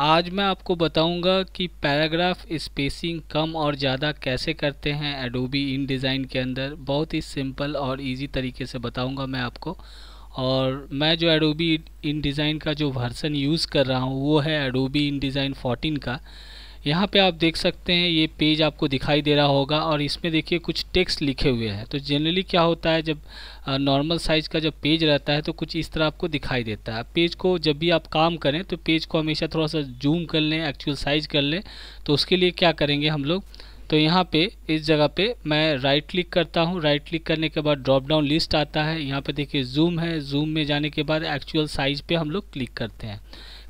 आज मैं आपको बताऊंगा कि पैराग्राफ स्पेसिंग कम और ज़्यादा कैसे करते हैं एडोबी इन डिज़ाइन के अंदर बहुत ही सिंपल और इजी तरीके से बताऊंगा मैं आपको और मैं जो एडोबी इन डिज़ाइन का जो वर्सन यूज़ कर रहा हूँ वो है एडोबी इन डिज़ाइन फोर्टीन का यहाँ पे आप देख सकते हैं ये पेज आपको दिखाई दे रहा होगा और इसमें देखिए कुछ टेक्स्ट लिखे हुए हैं तो जनरली क्या होता है जब नॉर्मल साइज़ का जब पेज रहता है तो कुछ इस तरह आपको दिखाई देता है पेज को जब भी आप काम करें तो पेज को हमेशा थोड़ा सा जूम कर लें एक्चुअल साइज़ कर लें तो उसके लिए क्या करेंगे हम लोग तो यहाँ पे इस जगह पे मैं राइट क्लिक करता हूँ राइट क्लिक करने के बाद ड्रॉप डाउन लिस्ट आता है यहाँ पे देखिए जूम है जूम में जाने के बाद एक्चुअल साइज़ पे हम लोग क्लिक करते हैं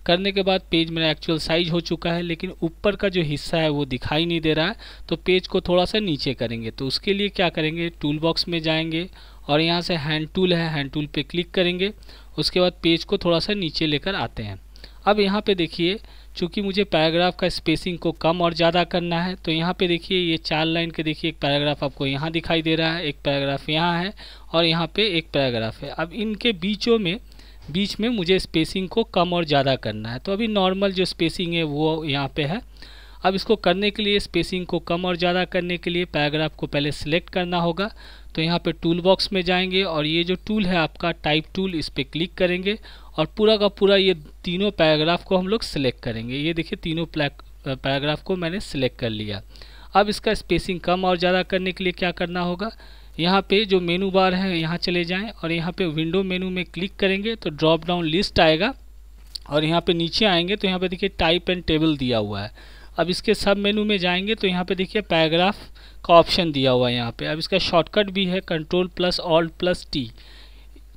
करने के बाद पेज मेरा एक्चुअल साइज हो चुका है लेकिन ऊपर का जो हिस्सा है वो दिखाई नहीं दे रहा है तो पेज को थोड़ा सा नीचे करेंगे तो उसके लिए क्या करेंगे टूल बॉक्स में जाएंगे और यहाँ से हैंड टूल है हैंड टूल पे क्लिक करेंगे उसके बाद पेज को थोड़ा सा नीचे लेकर आते हैं अब यहाँ पे देखिए चूँकि मुझे पैराग्राफ का स्पेसिंग को कम और ज़्यादा करना है तो यहाँ पे देखिए ये चार लाइन के देखिए एक पैराग्राफ आपको यहाँ दिखाई दे रहा है एक पैराग्राफ यहाँ है और यहाँ पे एक पैराग्राफ है अब इनके बीचों में बीच में मुझे स्पेसिंग को कम और ज़्यादा करना है तो अभी नॉर्मल जो स्पेसिंग है वो यहाँ पे है अब इसको करने के लिए स्पेसिंग को कम और ज़्यादा करने के लिए पैराग्राफ को पहले सिलेक्ट करना होगा तो यहाँ पे टूल बॉक्स में जाएंगे और ये जो टूल है आपका टाइप टूल इस पर क्लिक करेंगे और पूरा का पूरा ये तीनों पैराग्राफ को हम लोग सिलेक्ट करेंगे ये देखिए तीनों पैराग्राफ को मैंने सिलेक्ट कर लिया अब इसका स्पेसिंग कम और ज़्यादा करने के लिए क्या करना होगा यहाँ पे जो मेनू बार है यहाँ चले जाएं और यहाँ पे विंडो मेनू में क्लिक करेंगे तो ड्रॉप डाउन लिस्ट आएगा और यहाँ पे नीचे आएंगे तो यहाँ पे देखिए टाइप एंड टेबल दिया हुआ है अब इसके सब मेनू में जाएंगे तो यहाँ पे देखिए पैराग्राफ का ऑप्शन दिया हुआ है यहाँ पे अब इसका शॉर्टकट भी है control plus alt plus T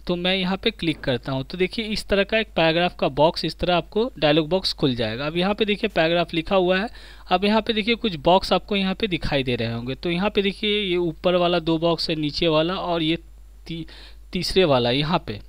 तो मैं यहाँ पे क्लिक करता हूँ तो देखिए इस तरह का एक पैराग्राफ का बॉक्स इस तरह आपको डायलॉग बॉक्स खुल जाएगा अब यहाँ पे देखिए पैराग्राफ लिखा हुआ है अब यहाँ पे देखिए कुछ बॉक्स आपको यहाँ पे दिखाई दे रहे होंगे तो यहाँ पे देखिए ये ऊपर वाला दो बॉक्स है नीचे वाला और ये ती, तीसरे वाला यहाँ पे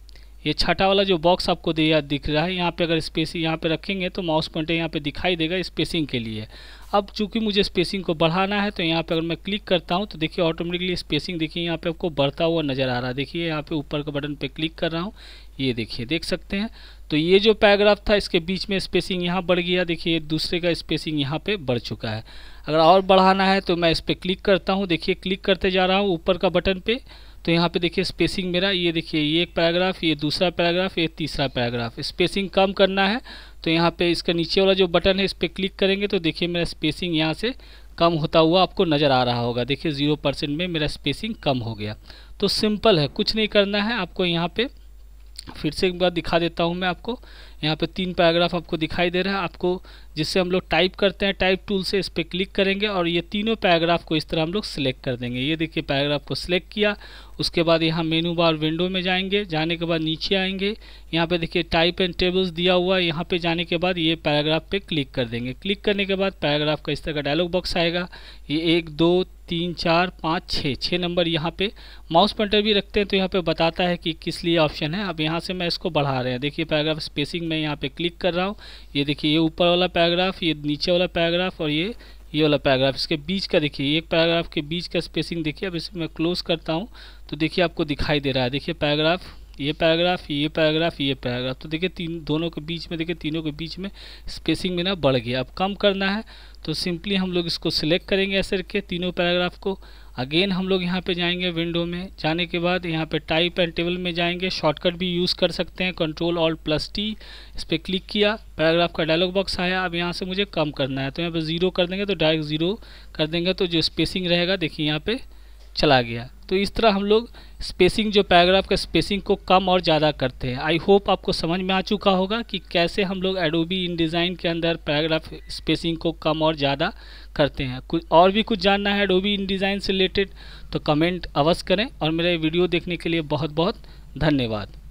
ये छठा वाला जो बॉक्स आपको दिया दिख रहा है यहाँ पर अगर स्पेसिंग यहाँ पर रखेंगे तो माउस पॉइंटर यहाँ पर दिखाई देगा स्पेसिंग के लिए अब चूंकि मुझे स्पेसिंग को बढ़ाना है तो यहाँ पे अगर मैं क्लिक करता हूँ तो देखिए ऑटोमेटिकली स्पेसिंग देखिए यहाँ पे आपको बढ़ता हुआ नज़र आ रहा है देखिए यहाँ पे ऊपर के बटन पे क्लिक कर रहा हूँ ये देखिए देख सकते हैं तो ये जो पैराग्राफ था इसके बीच में स्पेसिंग यहाँ बढ़ गया देखिए दूसरे का स्पेसिंग यहाँ पर बढ़ चुका है अगर और बढ़ाना है तो मैं इस पर क्लिक करता हूँ देखिए क्लिक करते जा रहा हूँ ऊपर का बटन पर तो यहाँ पे देखिए स्पेसिंग मेरा ये देखिए ये एक पैराग्राफ ये दूसरा पैराग्राफ ये तीसरा पैराग्राफ स्पेसिंग कम करना है तो यहाँ पे इसका नीचे वाला जो बटन है इस पर क्लिक करेंगे तो देखिए मेरा स्पेसिंग यहाँ से कम होता हुआ आपको नज़र आ रहा होगा देखिए ज़ीरो परसेंट में मेरा स्पेसिंग कम हो गया तो सिंपल है कुछ नहीं करना है आपको यहाँ पे फिर से एक बार दिखा देता हूँ मैं आपको यहाँ पे तीन पैराग्राफ आपको दिखाई दे रहा है आपको जिससे हम लोग टाइप करते हैं टाइप टूल से इस पर क्लिक करेंगे और ये तीनों पैराग्राफ को इस तरह हम लोग सिलेक्ट कर देंगे ये देखिए पैराग्राफ को सिलेक्ट किया उसके बाद यहाँ मेनू बार विंडो में जाएंगे जाने के बाद नीचे आएंगे यहाँ पे देखिए टाइप एंड टेबल्स दिया हुआ है यहाँ पे जाने के बाद ये पैराग्राफ पे क्लिक कर देंगे क्लिक करने के बाद पैराग्राफ का इस तरह का डायलॉग बॉक्स आएगा ये एक दो तीन चार पाँच छः छः नंबर यहाँ पे माउस पॉइंटर भी रखते हैं तो यहाँ पे बताता है कि किस लिए ऑप्शन है अब यहाँ से मैं इसको बढ़ा रहे हैं देखिए पैराग्राफ स्पेसिंग में यहाँ पे क्लिक कर रहा हूँ ये देखिए ये ऊपर वाला पैराग्राफ ये नीचे वाला पैराग्राफ और ये ये वाला पैराग्राफ इसके बीच का देखिए एक पैराग्राफ के बीच का स्पेसिंग देखिए अब इसमें मैं क्लोज करता हूँ तो देखिए आपको दिखाई दे रहा है देखिए पैराग्राफ ये पैराग्राफ ये पैराग्राफ ये पैराग्राफ तो देखिए तीन दोनों के बीच में देखिए तीनों के बीच में स्पेसिंग में ना बढ़ गया अब कम करना है तो सिंपली हम लोग इसको सिलेक्ट करेंगे ऐसे रख के तीनों पैराग्राफ को अगेन हम लोग यहाँ पे जाएंगे विंडो में जाने के बाद यहाँ पे टाइप एंड टेबल में जाएंगे शॉर्टकट भी यूज़ कर सकते हैं कंट्रोल ऑल प्लस टी इस पर क्लिक किया पैराग्राफ का डायलॉग बॉक्स आया अब यहाँ से मुझे कम करना है तो यहाँ पर ज़ीरो कर देंगे तो डायरेक्ट ज़ीरो कर देंगे तो जो स्पेसिंग रहेगा देखिए यहाँ पर चला गया तो इस तरह हम लोग स्पेसिंग जो पैराग्राफ का स्पेसिंग को कम और ज़्यादा करते हैं आई होप आपको समझ में आ चुका होगा कि कैसे हम लोग एडोबी इन डिज़ाइन के अंदर पैराग्राफ स्पेसिंग को कम और ज़्यादा करते हैं कुछ और भी कुछ जानना है एडोबी इन डिज़ाइन से रिलेटेड तो कमेंट अवश्य करें और मेरे वीडियो देखने के लिए बहुत बहुत धन्यवाद